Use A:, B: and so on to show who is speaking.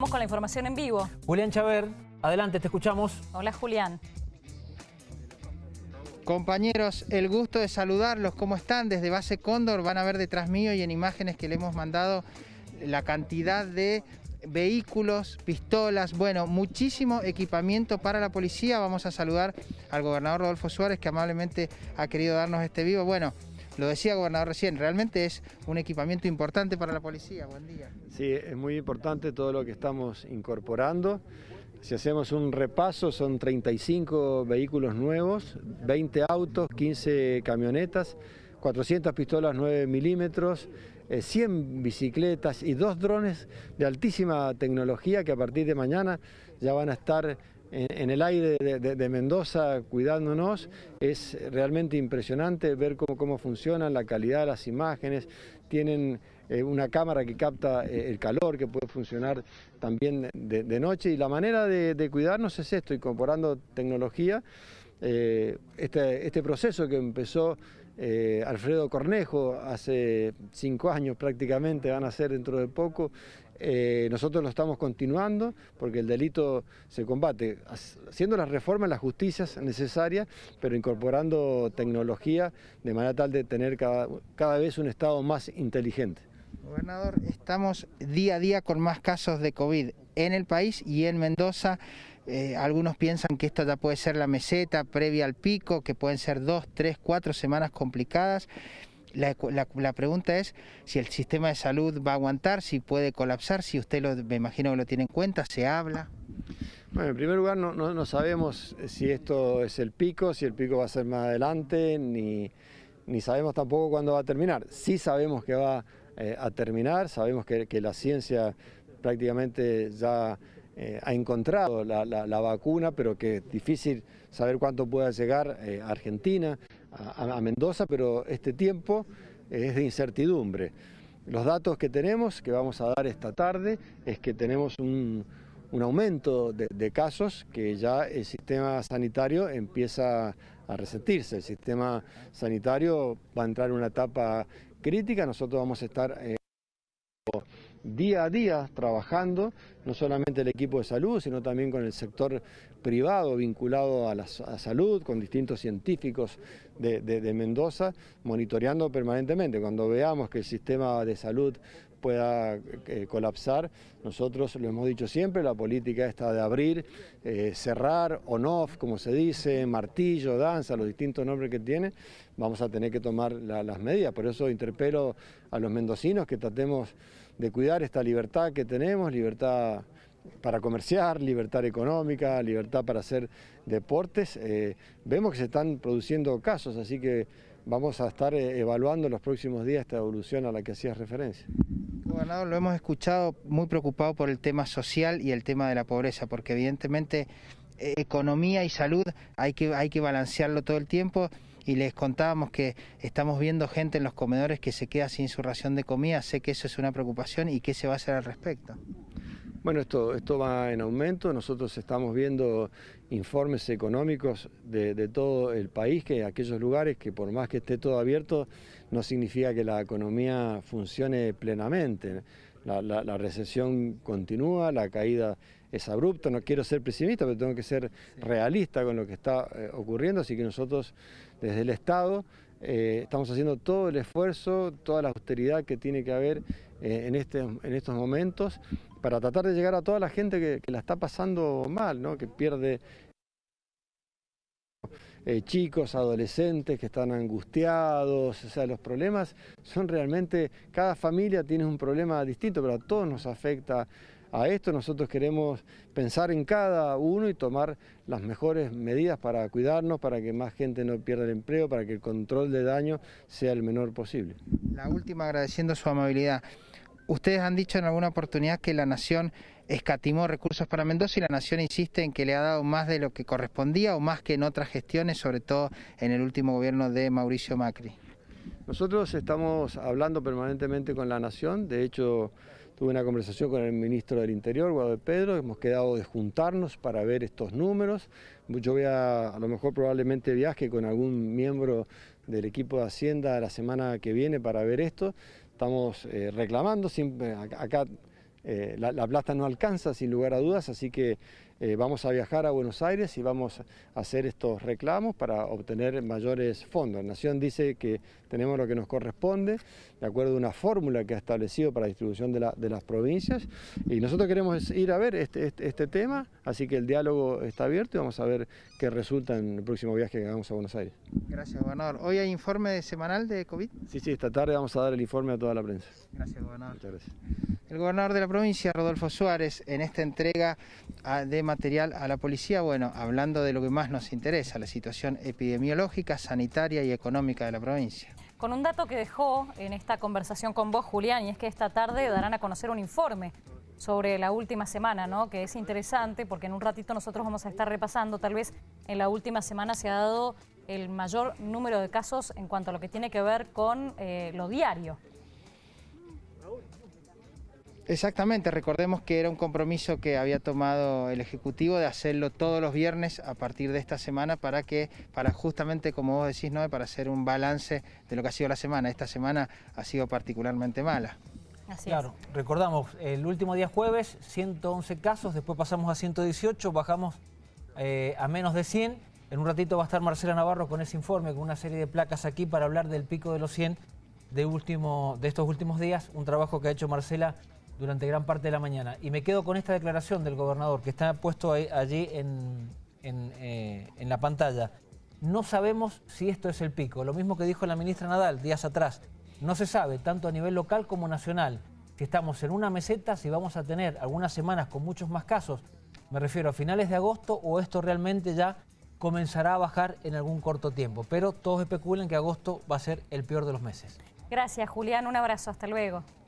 A: Vamos con la información en vivo. Julián Chávez. adelante, te escuchamos. Hola Julián. Compañeros, el gusto de saludarlos. ¿Cómo están? Desde Base Cóndor van a ver detrás mío y en imágenes que le hemos mandado la cantidad de vehículos, pistolas, bueno, muchísimo equipamiento para la policía. Vamos a saludar al gobernador Rodolfo Suárez que amablemente ha querido darnos este vivo. Bueno, lo decía el gobernador recién, realmente es un equipamiento importante para la
B: policía. Buen día. Sí, es muy importante todo lo que estamos incorporando. Si hacemos un repaso, son 35 vehículos nuevos, 20 autos, 15 camionetas, 400 pistolas 9 milímetros, 100 eh, bicicletas y dos drones de altísima tecnología que a partir de mañana ya van a estar en, el aire de, Mendoza cuidándonos. Es realmente impresionante ver cómo, cómo funcionan, la calidad de las imágenes. Tienen eh, una cámara que capta eh, el calor, que puede funcionar también de, noche. Y la manera de, cuidarnos es esto, incorporando tecnología. Eh, este, este proceso que empezó eh, Alfredo Cornejo, hace cinco años prácticamente, van a ser dentro de poco. Eh, nosotros lo estamos continuando porque el delito se combate haciendo las reformas, las justicias necesarias, pero incorporando tecnología de manera tal de tener cada, cada vez un Estado más inteligente.
A: Gobernador, estamos día a día con más casos de COVID en el país y en Mendoza. Eh, algunos piensan que esta ya puede ser la meseta previa al pico, que pueden ser dos, tres, cuatro semanas complicadas. La, pregunta es si el sistema de salud va a aguantar, si puede colapsar, si usted lo, me imagino que lo tiene en cuenta, se habla.
B: Bueno, en primer lugar no, sabemos eh, si esto es el pico, si el pico va a ser más adelante, ni, sabemos tampoco cuándo va a terminar. Sí sabemos que va eh, a terminar, sabemos que, que la ciencia prácticamente ya eh, ha encontrado la, vacuna, pero que es difícil saber cuánto pueda llegar eh, a Argentina, a, Mendoza, pero este tiempo es de incertidumbre. Los datos que tenemos, que vamos a dar esta tarde, es que tenemos un, aumento de, de, casos que ya el sistema sanitario empieza a resentirse. El sistema sanitario va a entrar en una etapa crítica, nosotros vamos a estar... Eh, día a día trabajando, no solamente el equipo de salud, sino también con el sector privado vinculado a la salud, con distintos científicos de Mendoza, monitoreando permanentemente. Cuando veamos que el sistema de salud pueda eh, colapsar. Nosotros lo hemos dicho siempre, la política esta de abrir, eh, cerrar, on-off, como se dice, martillo, danza, los distintos nombres que tiene, vamos a tener que tomar las medidas. Por eso interpelo a los mendocinos que tratemos de cuidar esta libertad que tenemos, libertad para comerciar, libertad económica, libertad para hacer deportes. Eh, vemos que se están produciendo casos, así que vamos a estar eh, evaluando en los próximos días esta evolución a la que hacías referencia.
A: Gobernador, lo hemos escuchado muy preocupado por el tema social y el tema de la pobreza, porque evidentemente eh, economía y salud hay que, hay que balancearlo todo el tiempo y les contábamos que estamos viendo gente en los comedores que se queda sin su ración de comida, sé que eso es una preocupación y qué se va a hacer al respecto.
B: Bueno, esto, va en aumento, nosotros estamos viendo informes económicos de, todo el país, que aquellos lugares que por más que esté todo abierto, no significa que la economía funcione plenamente. La, recesión continúa, la caída es abrupta, no quiero ser pesimista, pero tengo que ser realista con lo que está eh, ocurriendo, así que nosotros desde el Estado eh, estamos haciendo todo el esfuerzo, toda la austeridad que tiene que haber eh, en, este, en estos momentos para tratar de llegar a toda la gente que, la está pasando mal, ¿no? que pierde eh, chicos, adolescentes que están angustiados, o sea, los problemas son realmente, cada familia tiene un problema distinto, pero a todos nos afecta a esto, nosotros queremos pensar en cada uno y tomar las mejores medidas para cuidarnos, para que más gente no pierda el empleo, para que el control de daño sea el menor posible.
A: La última, agradeciendo su amabilidad. Ustedes han dicho en alguna oportunidad que la Nación escatimó recursos para Mendoza y la Nación insiste en que le ha dado más de lo que correspondía o más que en otras gestiones, sobre todo en el último gobierno de Mauricio Macri.
B: Nosotros estamos hablando permanentemente con la Nación, de hecho tuve una conversación con el ministro del Interior, Guadalupe Pedro, hemos quedado de juntarnos para ver estos números, yo voy a, a lo mejor probablemente viaje con algún miembro del equipo de Hacienda la semana que viene para ver esto, estamos eh, reclamando, siempre eh, acá eh, la, plata no alcanza sin lugar a dudas, así que eh, vamos a viajar a Buenos Aires y vamos a hacer estos reclamos para obtener mayores fondos. Nación dice que tenemos lo que nos corresponde, de acuerdo a una fórmula que ha establecido para la distribución de, las provincias, y nosotros queremos ir a ver este, este, este, tema, así que el diálogo está abierto y vamos a ver qué resulta en el próximo viaje que hagamos a Buenos Aires.
A: Gracias, gobernador. ¿Hoy hay informe semanal de COVID?
B: Sí, sí, esta tarde vamos a dar el informe a toda la prensa. Gracias, gobernador. Muchas gracias.
A: El gobernador de la provincia, Rodolfo Suárez, en esta entrega ah, de material a la policía, bueno, hablando de lo que más nos interesa, la situación epidemiológica, sanitaria y económica de la provincia. Con un dato que dejó en esta conversación con vos, Julián, y es que esta tarde darán a conocer un informe sobre la última semana, ¿no? que es interesante porque en un ratito nosotros vamos a estar repasando, tal vez en la última semana se ha dado el mayor número de casos en cuanto a lo que tiene que ver con eh, lo diario. Exactamente, recordemos que era un compromiso que había tomado el Ejecutivo de hacerlo todos los viernes a partir de esta semana para que, para justamente como vos decís, no, para hacer un balance de lo que ha sido la semana. Esta semana ha sido particularmente mala. Así claro, recordamos, el último día jueves, 111 casos, después pasamos a 118, bajamos eh, a menos de 100. En un ratito va a estar Marcela Navarro con ese informe, con una serie de placas aquí para hablar del pico de los 100 de, último, de estos últimos días. Un trabajo que ha hecho Marcela durante gran parte de la mañana. Y me quedo con esta declaración del gobernador que está puesto allí en, eh, en la pantalla. No sabemos si esto es el pico, lo mismo que dijo la ministra Nadal días atrás. No se sabe, tanto a nivel local como nacional, si estamos en una meseta, si vamos a tener algunas semanas con muchos más casos, me refiero a finales de agosto, o esto realmente ya comenzará a bajar en algún corto tiempo. Pero todos especulan que agosto va a ser el peor de los meses. Gracias, Julián. Un abrazo. Hasta luego.